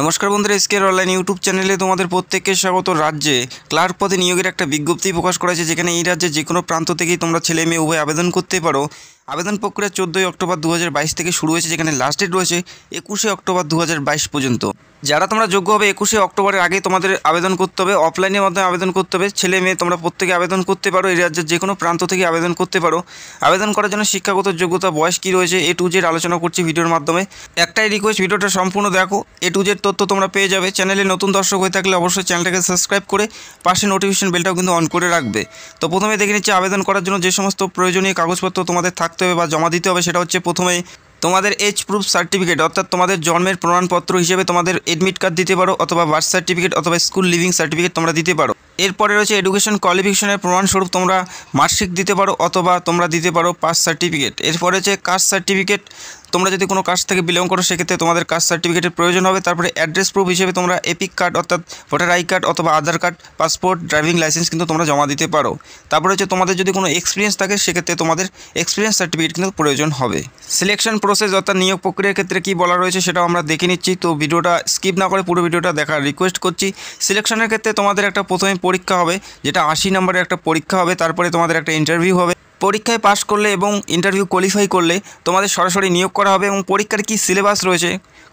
নমস্কার বন্ধুরা SK online YouTube চ্যানেলে তোমাদের প্রত্যেককে স্বাগত রাজ্যে ক্লার্ক পদে নিয়োগের একটা বিজ্ঞপ্তি প্রকাশ করা হয়েছে যেখানে এই রাজ্যে যে কোনো প্রান্ত থেকেই তোমরা ছেলে মেয়ে উভয় আবেদন করতে পারো আবেদন প্রক্রিয়া চোদ্দোই অক্টোবর দু থেকে শুরু হয়েছে যেখানে লাস্ট ডেট রয়েছে একুশে অক্টোবর দু পর্যন্ত যারা তোমরা যোগ্য হবে একুশে অক্টোবরের আগে তোমাদের আবেদন করতে হবে অফলাইনের মাধ্যমে আবেদন করতে হবে ছেলে মেয়ে তোমরা প্রত্যেকে আবেদন করতে পারো এই রাজ্যের যে কোনো প্রান্ত থেকে আবেদন করতে পারো আবেদন করার জন্য শিক্ষাগত যোগ্যতা বয়স কী রয়েছে এ টু জেড আলোচনা করছি ভিডিওর মাধ্যমে একটাই রিকোয়েস্ট ভিডিওটা সম্পূর্ণ দেখো এ টু জেড তথ্য তোমরা পেয়ে যাবে চ্যানেলে নতুন দর্শক হয়ে থাকলে অবশ্যই চ্যানেলটাকে সাবস্ক্রাইব করে পাশে নোটিফিকেশন বেলটাও কিন্তু অন করে রাখবে তো প্রথমে দেখে নিচ্ছে আবেদন করার জন্য যে সমস্ত প্রয়োজনীয় কাগজপত্র তোমাদের থাকতে হবে বা জমা দিতে হবে সেটা হচ্ছে প্রথমে তোমাদের এজ প্রুফ সার্টিফিকেট অর্থাৎ তোমাদের জন্মের প্রমাণপত্র হিসেবে তোমাদের এডমিট কার্ড দিতে পারো অথবা বার্থ সার্টিফিকেট অথবা স্কুল লিভিং সার্টিফিকেট তোমরা দিতে পারো এরপরে রয়েছে এডুকেশন কোয়ালিফিকেশনের প্রমাণস্বরূপ তোমরা মার্কশিট দিতে পারো অথবা তোমরা দিতে পারো পাস সার্টিফিকেট এরপরে রয়েছে কাস্ট সার্টিফিকেট তোমরা যদি কোনো কাজ থেকে বিলং করো সেক্ষেত্রে তোমাদের কাস্ট সার্টিফিকেটের প্রয়োজন হবে তারপরে অ্যাড্রেস প্রুফ হিসেবে তোমরা এপিক কার্ড অর্থাৎ ভোটার আই কার্ড অথবা Aadhaar card passport driving licence কিন্তু তোমরা জমা দিতে পারো তারপরে হচ্ছে তোমাদের যদি কোনো এক্সপিরিয়েন্স থাকে সেক্ষেত্রে তোমাদের এক্সপিরিয়েন্স সার্টিফিকেট কিন্তু প্রয়োজন হবে সিলেকশন প্রসেস অর্থাৎ নিয়োগ প্রক্রিয়ার ক্ষেত্রে কি বলা রয়েছে সেটাও আমরা দেখে নিচ্ছি তো ভিডিওটা স্কিপ না করে পুরো ভিডিওটা দেখার রিকোয়েস্ট করছি সিলেকশনের ক্ষেত্রে তোমাদের একটা প্রথমে পরীক্ষা হবে যেটা আশি নম্বরের একটা পরীক্ষা হবে তারপরে তোমাদের একটা ইন্টারভিউ হবে পরীক্ষায় পাশ করলে এবং ইন্টারভিউ কোয়ালিফাই করলে তোমাদের সরাসরি নিয়োগ করা হবে এবং পরীক্ষার কি সিলেবাস রয়েছে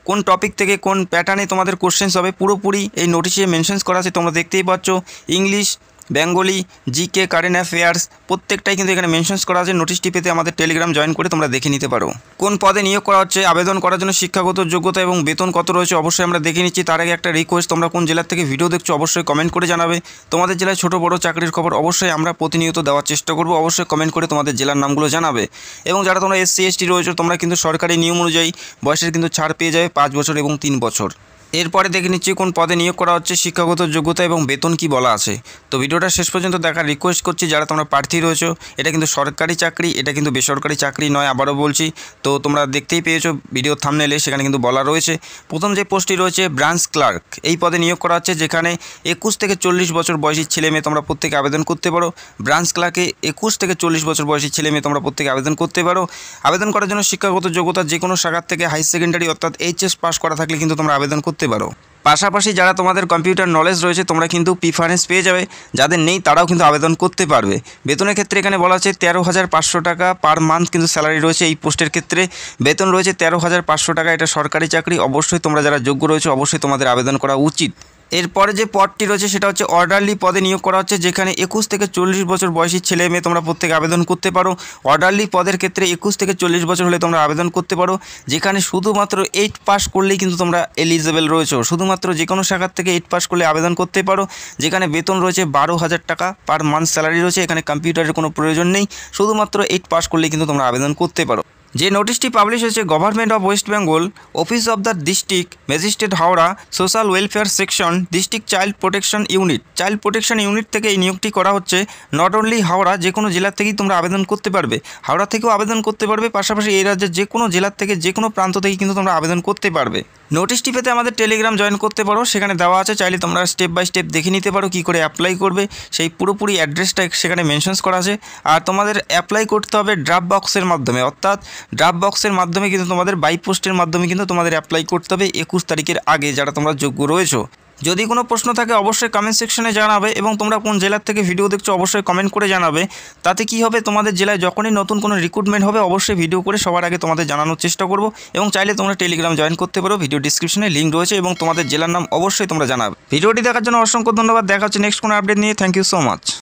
কোন টপিক থেকে কোন প্যাটার্নে তোমাদের কোশ্চেন্স হবে পুরোপুরি এই নোটিশে মেনশনস করা আছে তোমরা দেখতেই পাচ্ছ English Bengali GK current affairs প্রত্যেকটাই কিন্তু এখানে মেনশনস করা আছে নোটিশটি পেতে আমাদের টেলিগ্রাম জয়েন করে তোমরা দেখে নিতে পারো কোন পদে নিয়োগ করা হচ্ছে আবেদন করার জন্য শিক্ষাগত যোগ্যতা এবং বেতন কত রয়েছে অবশ্যই আমরা দেখে নিচ্ছি তার আগে একটা রিকোয়েস্ট তোমরা কোন জেলার থেকে ভিডিও দেখছো অবশ্যই কমেন্ট করে জানাবে তোমাদের জেলায় ছোট বড় চাকরির খবর অবশ্যই আমরা প্রতিনিয়ত দেওয়ার চেষ্টা করব অবশ্যই কমেন্ট করে তোমাদের জেলার নামগুলো জানাবে এবং যারা তোমরা এসসি এসটি রয়েছে তোমরা কিন্তু সরকারি নিয়ম অনুযায়ী বয়সের কিন্তু ছাড় পেয়ে যাবে পাঁচ বছর এবং তিন বছর এরপরে দেখে নিচ্ছি কোন পদে নিয়োগ করা হচ্ছে শিক্ষাগত যোগ্যতা এবং বেতন কি বলা আছে তো ভিডিওটা শেষ পর্যন্ত দেখার রিকোয়েস্ট করছি যারা তোমরা প্রার্থী রয়েছে এটা কিন্তু সরকারি চাকরি এটা কিন্তু বেসরকারি চাকরি নয় আবারও বলছি তো তোমরা দেখতেই পেয়েছো ভিডিও থামনেলে সেখানে কিন্তু বলা রয়েছে প্রথম যে পোস্টটি রয়েছে ব্রাঞ্চ ক্লার্ক এই পদে নিয়োগ করা হচ্ছে যেখানে একুশ থেকে চল্লিশ বছর বয়সী ছেলে মেয়ে তোমরা প্রত্যেকে আবেদন করতে পারো ব্রাঞ্চ ক্লার্কে একুশ থেকে চল্লিশ বছর বয়সী ছেলে মেয়ে তোমরা প্রত্যেকে আবেদন করতে পারো আবেদন করার জন্য শিক্ষাগত যোগ্যতা যে কোনো শাখার থেকে হাই সেকেন্ডারি অর্থাৎ এইচএস পাস করা থাকলে কিন্তু তোমরা আবেদন করতে করতে পারো পাশাপাশি যারা তোমাদের কম্পিউটার নলেজ রয়েছে তোমরা কিন্তু প্রিফারেন্স পেয়ে যাবে যাদের নেই তারাও কিন্তু আবেদন করতে পারবে বেতনের ক্ষেত্রে এখানে বলা হচ্ছে তেরো হাজার পাঁচশো টাকা পার মান্থ কিন্তু স্যালারি রয়েছে এই পোস্টের ক্ষেত্রে বেতন রয়েছে তেরো হাজার পাঁচশো টাকা এটা সরকারি চাকরি অবশ্যই তোমরা যারা যোগ্য রয়েছে অবশ্যই তোমাদের আবেদন করা উচিত এরপরে যে পদটি রয়েছে সেটা হচ্ছে অর্ডারলি পদে নিয়োগ করা হচ্ছে যেখানে একুশ থেকে চল্লিশ বছর বয়সী ছেলে মেয়ে তোমরা প্রত্যেকে আবেদন করতে পারো অর্ডারলি পদের ক্ষেত্রে একুশ থেকে চল্লিশ বছর হলে তোমরা আবেদন করতে পারো যেখানে শুধুমাত্র এইট পাস করলেই কিন্তু তোমরা এলিজেবল রয়েছে শুধুমাত্র যে কোনো শাখার থেকে এইট পাস করলে আবেদন করতে পারো যেখানে বেতন রয়েছে বারো হাজার টাকা পার মান্থ স্যালারি রয়েছে এখানে কম্পিউটারের কোনো প্রয়োজন নেই শুধুমাত্র এইট পাস করলেই কিন্তু তোমরা আবেদন করতে পারো যে নোটিশটি পাবলিশ হয়েছে government of West Bengal office of the district magistrate Howrah social welfare section district child protection unit child protection unit থেকে এই নিয়োগটি করা হচ্ছে নট অনলি হাওড়া যে কোনো জেলার থেকেই তোমরা আবেদন করতে পারবে হাওড়া থেকেও আবেদন করতে পারবে পাশাপাশি এই রাজ্যের যে কোনো জেলার থেকে যে কোনো প্রান্ত থেকে কিন্তু তোমরা আবেদন করতে পারবে নোটিশটি পেতে আমাদের টেলিগ্রাম জয়েন করতে পারো সেখানে দেওয়া আছে চাইলে তোমরা স্টেপ বাই স্টেপ দেখে নিতে পারো কি করে অ্যাপ্লাই করবে সেই পুরোপুরি অ্যাড্রেসটা সেখানে মেনশনস করা আছে আর তোমাদের অ্যাপ্লাই করতে হবে ড্রাফ বক্সের মাধ্যমে অর্থাৎ ড্রাফ বক্সের মাধ্যমে কিন্তু তোমাদের বাই পোস্টের মাধ্যমে কিন্তু তোমাদের অ্যাপ্লাই করতে হবে একুশ তারিখের আগে যারা তোমরা যোগ্য রয়েছো যদি কোনো প্রশ্ন থাকে অবশ্যই কমেন্ট সেকশনে জানাবে এবং তোমরা কোন জেলার থেকে ভিডিও দেখছো অবশ্যই কমেন্ট করে জানাবে তাতে কি হবে তোমাদের জেলায় যখনই নতুন কোনো রিক্রুটমেন্ট হবে অবশ্যই ভিডিও করে সবার আগে তোমাদের জানানোর চেষ্টা করব এবং চাইলে তোমরা টেলিগ্রাম জয়েন করতে পারো ভিডিও ডিসক্রিপশনে লিঙ্ক রয়েছে এবং তোমাদের জেলার নাম অবশ্যই তোমরা জানাবে ভিডিওটি দেখার জন্য অসংখ্য ধন্যবাদ দেখা হচ্ছে নেক্সট কোনো আপডেট নিয়ে থ্যাংক ইউ সো মাচ